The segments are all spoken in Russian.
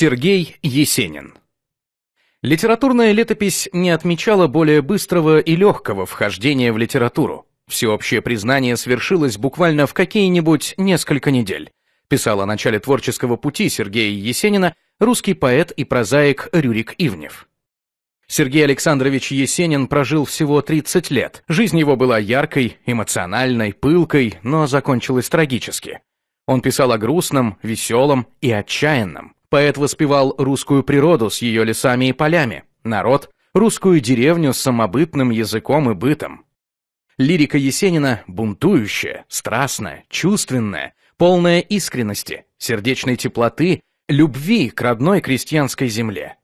Сергей Есенин Литературная летопись не отмечала более быстрого и легкого вхождения в литературу. Всеобщее признание свершилось буквально в какие-нибудь несколько недель. Писал о начале творческого пути Сергея Есенина русский поэт и прозаик Рюрик Ивнев. Сергей Александрович Есенин прожил всего 30 лет. Жизнь его была яркой, эмоциональной, пылкой, но закончилась трагически. Он писал о грустном, веселом и отчаянном. Поэт воспевал русскую природу с ее лесами и полями, народ, русскую деревню с самобытным языком и бытом. Лирика Есенина бунтующая, страстная, чувственная, полная искренности, сердечной теплоты, любви к родной крестьянской земле.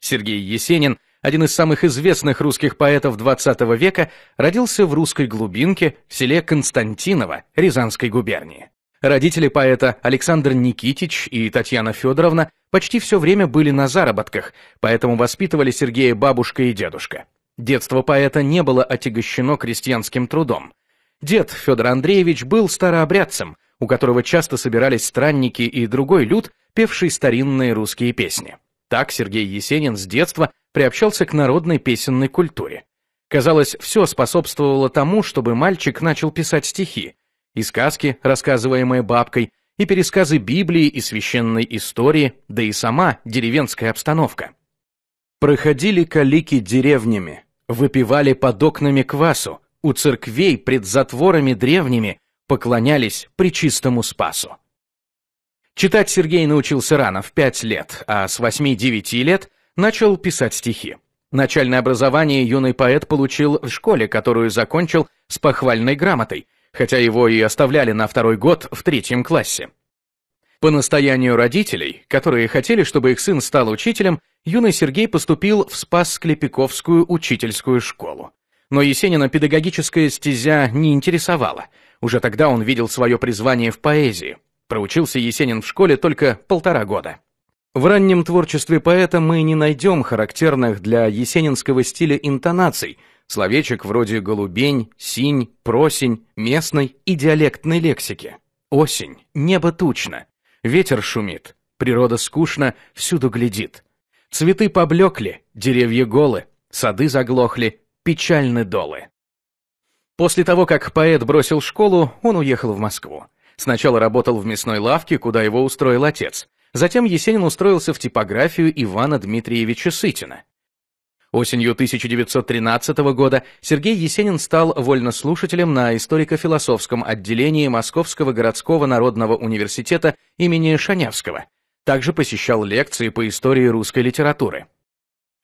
Сергей Есенин, один из самых известных русских поэтов XX века, родился в русской глубинке в селе Константиново Рязанской губернии. Родители поэта Александр Никитич и Татьяна Федоровна почти все время были на заработках, поэтому воспитывали Сергея бабушка и дедушка. Детство поэта не было отягощено крестьянским трудом. Дед Федор Андреевич был старообрядцем, у которого часто собирались странники и другой люд, певший старинные русские песни. Так Сергей Есенин с детства приобщался к народной песенной культуре. Казалось, все способствовало тому, чтобы мальчик начал писать стихи, и сказки, рассказываемые бабкой, и пересказы Библии и священной истории, да и сама деревенская обстановка. Проходили калики деревнями, выпивали под окнами квасу, у церквей пред затворами древними поклонялись причистому Спасу. Читать Сергей научился рано, в пять лет, а с восьми-девяти лет начал писать стихи. Начальное образование юный поэт получил в школе, которую закончил с похвальной грамотой, хотя его и оставляли на второй год в третьем классе. По настоянию родителей, которые хотели, чтобы их сын стал учителем, юный Сергей поступил в Спас-Клепиковскую учительскую школу. Но Есенина педагогическая стезя не интересовала. Уже тогда он видел свое призвание в поэзии. Проучился Есенин в школе только полтора года. В раннем творчестве поэта мы не найдем характерных для есенинского стиля интонаций – словечек вроде голубень, синь, просень, местной и диалектной лексики. Осень, небо тучно, ветер шумит, природа скучно, всюду глядит. Цветы поблекли, деревья голы, сады заглохли, печальны долы. После того, как поэт бросил школу, он уехал в Москву. Сначала работал в мясной лавке, куда его устроил отец. Затем Есенин устроился в типографию Ивана Дмитриевича Сытина. Осенью 1913 года Сергей Есенин стал вольнослушателем на историко-философском отделении Московского городского народного университета имени Шанявского. Также посещал лекции по истории русской литературы.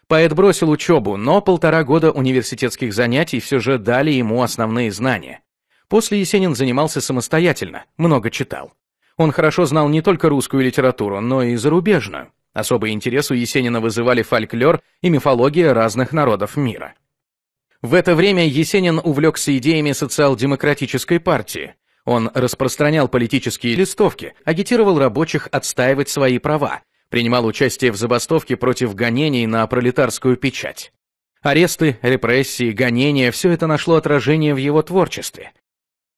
Поэт бросил учебу, но полтора года университетских занятий все же дали ему основные знания. После Есенин занимался самостоятельно, много читал. Он хорошо знал не только русскую литературу, но и зарубежную. Особый интерес у Есенина вызывали фольклор и мифология разных народов мира. В это время Есенин увлекся идеями социал-демократической партии. Он распространял политические листовки, агитировал рабочих отстаивать свои права, принимал участие в забастовке против гонений на пролетарскую печать. Аресты, репрессии, гонения – все это нашло отражение в его творчестве.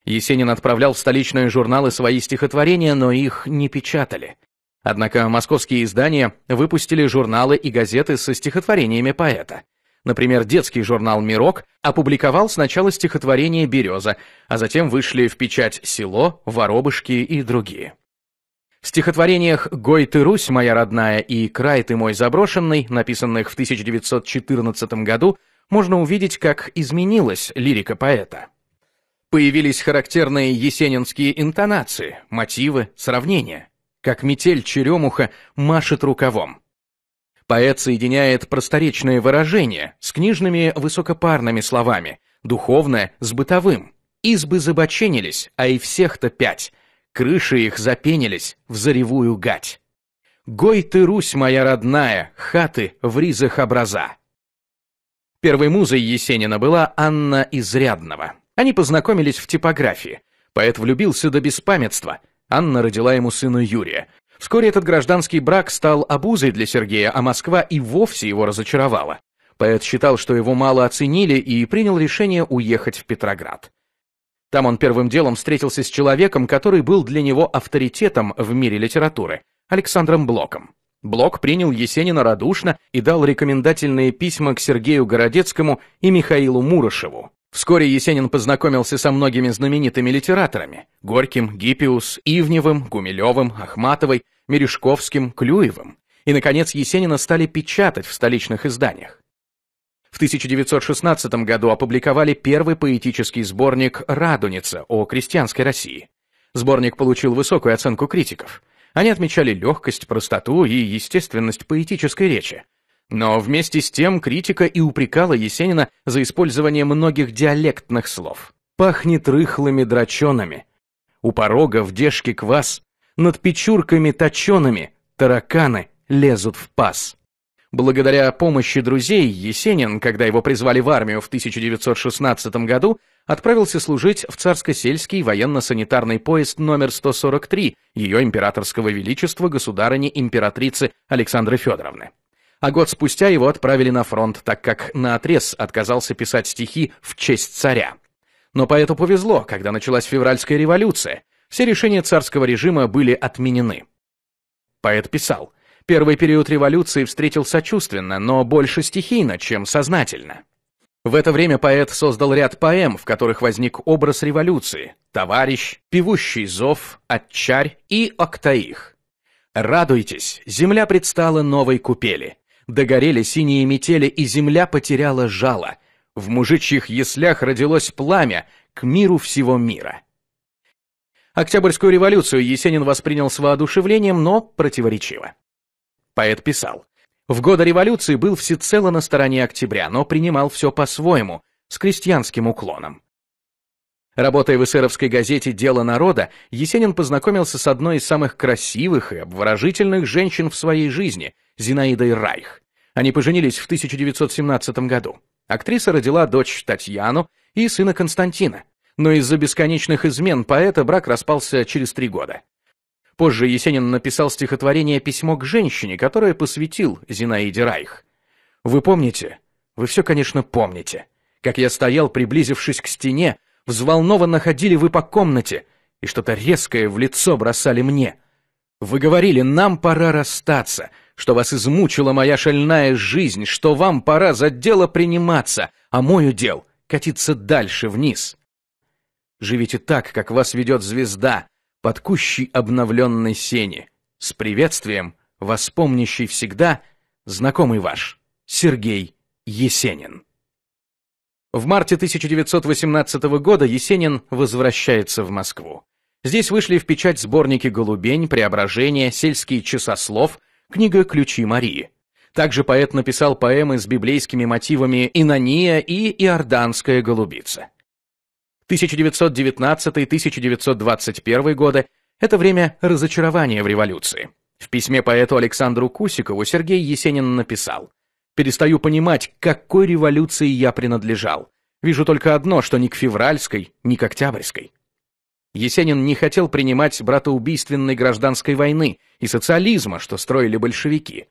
Есенин отправлял в столичные журналы свои стихотворения, но их не печатали. Однако московские издания выпустили журналы и газеты со стихотворениями поэта. Например, детский журнал «Мирок» опубликовал сначала стихотворение «Береза», а затем вышли в печать «Село», «Воробышки» и другие. В стихотворениях «Гой ты, Русь, моя родная» и «Край ты мой заброшенный», написанных в 1914 году, можно увидеть, как изменилась лирика поэта. Появились характерные есенинские интонации, мотивы, сравнения как метель черемуха машет рукавом. Поэт соединяет просторечные выражения с книжными высокопарными словами, духовное с бытовым. Избы забоченились, а и всех-то пять. Крыши их запенились в заревую гать. Гой ты, Русь моя родная, хаты в ризах образа. Первой музой Есенина была Анна Изрядного. Они познакомились в типографии. Поэт влюбился до беспамятства, Анна родила ему сына Юрия. Вскоре этот гражданский брак стал обузой для Сергея, а Москва и вовсе его разочаровала. Поэт считал, что его мало оценили и принял решение уехать в Петроград. Там он первым делом встретился с человеком, который был для него авторитетом в мире литературы – Александром Блоком. Блок принял Есенина радушно и дал рекомендательные письма к Сергею Городецкому и Михаилу Мурышеву. Вскоре Есенин познакомился со многими знаменитыми литераторами – Горьким, Гиппиус, Ивневым, Гумилевым, Ахматовой, Мережковским, Клюевым. И, наконец, Есенина стали печатать в столичных изданиях. В 1916 году опубликовали первый поэтический сборник «Радуница» о крестьянской России. Сборник получил высокую оценку критиков. Они отмечали легкость, простоту и естественность поэтической речи, но вместе с тем критика и упрекала Есенина за использование многих диалектных слов. «Пахнет рыхлыми драчонами», «У порога в дежке квас», «Над печурками точеными», «Тараканы лезут в пас». Благодаря помощи друзей Есенин, когда его призвали в армию в 1916 году, отправился служить в Царско-сельский военно-санитарный поезд номер 143 ее императорского величества государыни-императрицы Александры Федоровны а год спустя его отправили на фронт, так как наотрез отказался писать стихи в честь царя. Но поэту повезло, когда началась февральская революция, все решения царского режима были отменены. Поэт писал, первый период революции встретил сочувственно, но больше стихийно, чем сознательно. В это время поэт создал ряд поэм, в которых возник образ революции «Товарищ», «Певущий зов», «Отчарь» и «Октаих». «Радуйтесь, земля предстала новой купели, Догорели синие метели, и земля потеряла жало. В мужичьих яслях родилось пламя к миру всего мира. Октябрьскую революцию Есенин воспринял с воодушевлением, но противоречиво. Поэт писал. В годы революции был всецело на стороне октября, но принимал все по-своему, с крестьянским уклоном. Работая в эсеровской газете «Дело народа», Есенин познакомился с одной из самых красивых и обворожительных женщин в своей жизни, Зинаидой Райх. Они поженились в 1917 году. Актриса родила дочь Татьяну и сына Константина. Но из-за бесконечных измен поэта брак распался через три года. Позже Есенин написал стихотворение «Письмо к женщине», которое посвятил Зинаиде Райх. «Вы помните? Вы все, конечно, помните. Как я стоял, приблизившись к стене, взволнованно ходили вы по комнате и что-то резкое в лицо бросали мне. Вы говорили, нам пора расстаться, что вас измучила моя шальная жизнь, что вам пора за дело приниматься, а мой удел — катиться дальше вниз. Живите так, как вас ведет звезда, под кущей обновленной сени. С приветствием, воспомнящий всегда, знакомый ваш, Сергей Есенин. В марте 1918 года Есенин возвращается в Москву. Здесь вышли в печать сборники «Голубень», «Преображение», «Сельский часослов», книга «Ключи Марии». Также поэт написал поэмы с библейскими мотивами «Инония» и «Иорданская голубица». 1919-1921 годы – это время разочарования в революции. В письме поэту Александру Кусикову Сергей Есенин написал Перестаю понимать, к какой революции я принадлежал. Вижу только одно, что ни к февральской, ни к октябрьской. Есенин не хотел принимать братоубийственной гражданской войны и социализма, что строили большевики.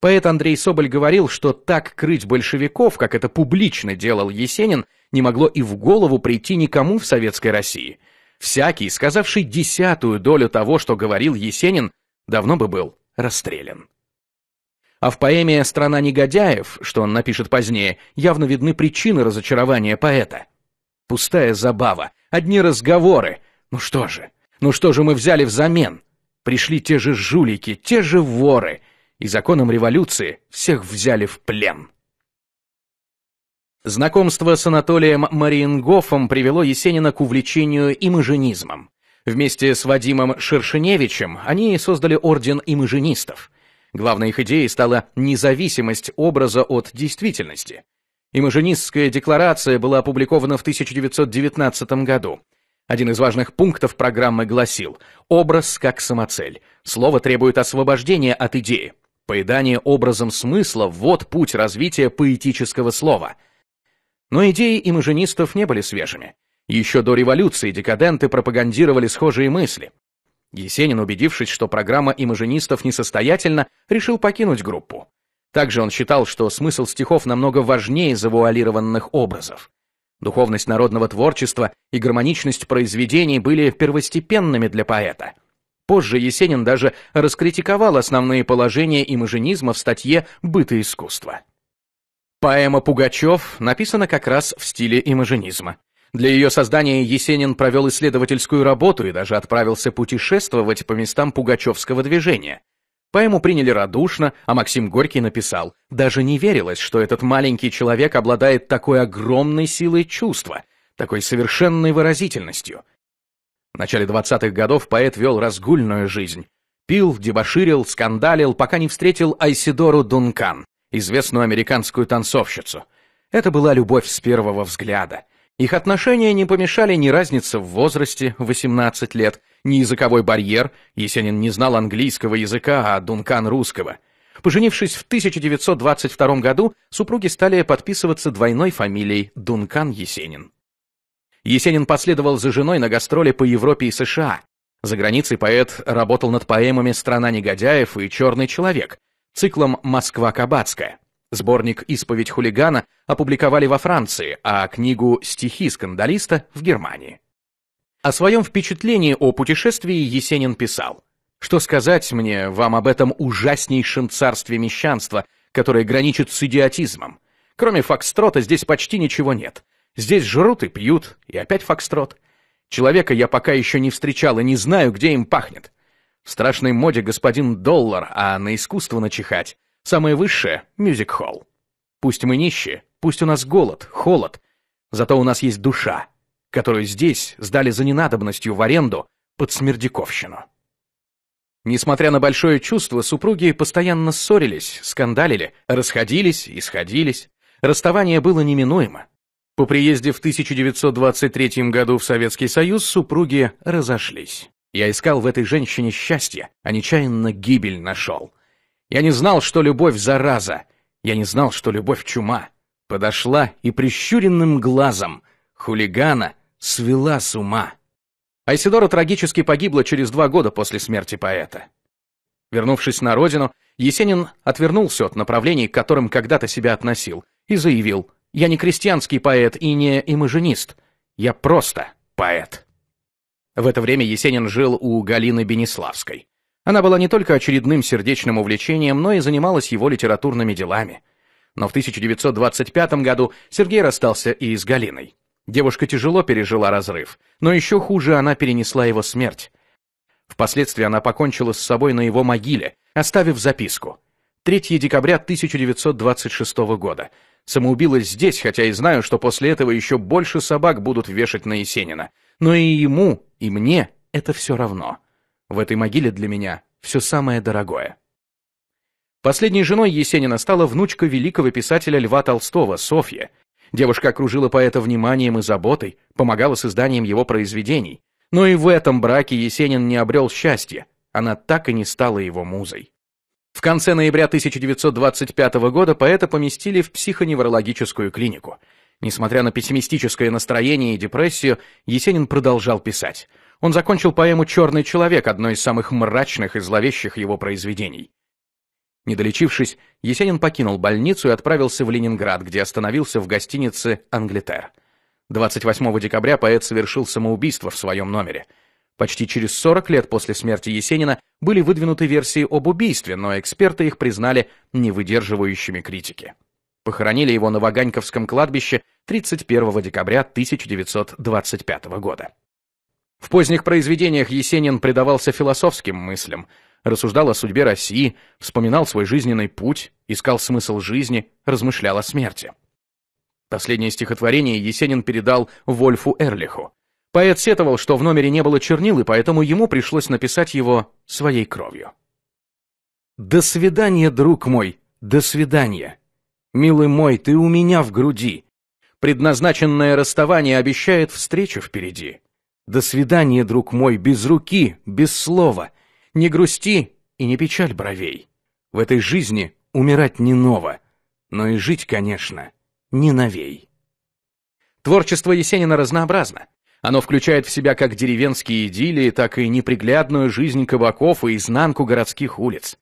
Поэт Андрей Соболь говорил, что так крыть большевиков, как это публично делал Есенин, не могло и в голову прийти никому в советской России. Всякий, сказавший десятую долю того, что говорил Есенин, давно бы был расстрелян. А в поэме «Страна негодяев», что он напишет позднее, явно видны причины разочарования поэта. Пустая забава, одни разговоры. Ну что же, ну что же мы взяли взамен? Пришли те же жулики, те же воры, и законом революции всех взяли в плен. Знакомство с Анатолием Мариенгофом привело Есенина к увлечению имажинизмом. Вместе с Вадимом Шершеневичем они создали орден имажинистов – Главной их идеей стала независимость образа от действительности. Имажинистская декларация была опубликована в 1919 году. Один из важных пунктов программы гласил «Образ как самоцель. Слово требует освобождения от идеи. Поедание образом смысла – вот путь развития поэтического слова». Но идеи имажинистов не были свежими. Еще до революции декаденты пропагандировали схожие мысли. Есенин, убедившись, что программа имажинистов несостоятельна, решил покинуть группу. Также он считал, что смысл стихов намного важнее завуалированных образов. Духовность народного творчества и гармоничность произведений были первостепенными для поэта. Позже Есенин даже раскритиковал основные положения имажинизма в статье «Быт и искусство». Поэма «Пугачев» написана как раз в стиле имажинизма. Для ее создания Есенин провел исследовательскую работу и даже отправился путешествовать по местам пугачевского движения. Поэму приняли радушно, а Максим Горький написал, «Даже не верилось, что этот маленький человек обладает такой огромной силой чувства, такой совершенной выразительностью». В начале 20-х годов поэт вел разгульную жизнь. Пил, дебоширил, скандалил, пока не встретил Айсидору Дункан, известную американскую танцовщицу. Это была любовь с первого взгляда — их отношения не помешали ни разница в возрасте, 18 лет, ни языковой барьер, Есенин не знал английского языка, а Дункан русского. Поженившись в 1922 году, супруги стали подписываться двойной фамилией Дункан-Есенин. Есенин последовал за женой на гастроли по Европе и США. За границей поэт работал над поэмами «Страна негодяев» и «Черный человек», циклом «Москва-Кабацкая». Сборник «Исповедь хулигана» опубликовали во Франции, а книгу «Стихи скандалиста» в Германии. О своем впечатлении о путешествии Есенин писал. «Что сказать мне вам об этом ужаснейшем царстве мещанства, которое граничит с идиотизмом? Кроме фокстрота здесь почти ничего нет. Здесь жрут и пьют, и опять фокстрот. Человека я пока еще не встречал и не знаю, где им пахнет. В страшной моде господин доллар, а на искусство начихать. Самое высшее — мюзик-холл. Пусть мы нищие, пусть у нас голод, холод, зато у нас есть душа, которую здесь сдали за ненадобностью в аренду под Смердяковщину. Несмотря на большое чувство, супруги постоянно ссорились, скандалили, расходились и сходились. Расставание было неминуемо. По приезде в 1923 году в Советский Союз супруги разошлись. Я искал в этой женщине счастье, а нечаянно гибель нашел — я не знал, что любовь — зараза. Я не знал, что любовь — чума. Подошла и прищуренным глазом хулигана свела с ума. Айсидора трагически погибла через два года после смерти поэта. Вернувшись на родину, Есенин отвернулся от направлений, к которым когда-то себя относил, и заявил «Я не крестьянский поэт и не имажинист, я просто поэт». В это время Есенин жил у Галины Бениславской. Она была не только очередным сердечным увлечением, но и занималась его литературными делами. Но в 1925 году Сергей расстался и с Галиной. Девушка тяжело пережила разрыв, но еще хуже она перенесла его смерть. Впоследствии она покончила с собой на его могиле, оставив записку. 3 декабря 1926 года. Самоубилась здесь, хотя и знаю, что после этого еще больше собак будут вешать на Есенина. Но и ему, и мне это все равно. В этой могиле для меня все самое дорогое. Последней женой Есенина стала внучка великого писателя Льва Толстого, Софья. Девушка окружила поэта вниманием и заботой, помогала с изданием его произведений. Но и в этом браке Есенин не обрел счастья, она так и не стала его музой. В конце ноября 1925 года поэта поместили в психоневрологическую клинику. Несмотря на пессимистическое настроение и депрессию, Есенин продолжал писать – он закончил поэму «Черный человек», одно из самых мрачных и зловещих его произведений. Не долечившись, Есенин покинул больницу и отправился в Ленинград, где остановился в гостинице «Англитер». 28 декабря поэт совершил самоубийство в своем номере. Почти через 40 лет после смерти Есенина были выдвинуты версии об убийстве, но эксперты их признали не выдерживающими критики. Похоронили его на Ваганьковском кладбище 31 декабря 1925 года. В поздних произведениях Есенин предавался философским мыслям, рассуждал о судьбе России, вспоминал свой жизненный путь, искал смысл жизни, размышлял о смерти. Последнее стихотворение Есенин передал Вольфу Эрлиху. Поэт сетовал, что в номере не было чернил, и поэтому ему пришлось написать его своей кровью. «До свидания, друг мой, до свидания. Милый мой, ты у меня в груди. Предназначенное расставание обещает встречу впереди. До свидания, друг мой, без руки, без слова. Не грусти и не печаль бровей. В этой жизни умирать не ново, но и жить, конечно, не новей. Творчество Есенина разнообразно. Оно включает в себя как деревенские идиллии, так и неприглядную жизнь кабаков и изнанку городских улиц.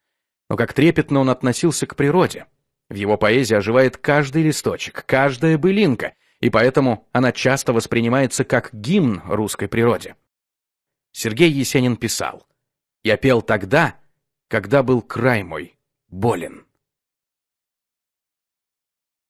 Но как трепетно он относился к природе. В его поэзии оживает каждый листочек, каждая былинка, и поэтому она часто воспринимается как гимн русской природе. Сергей Есенин писал «Я пел тогда, когда был край мой болен».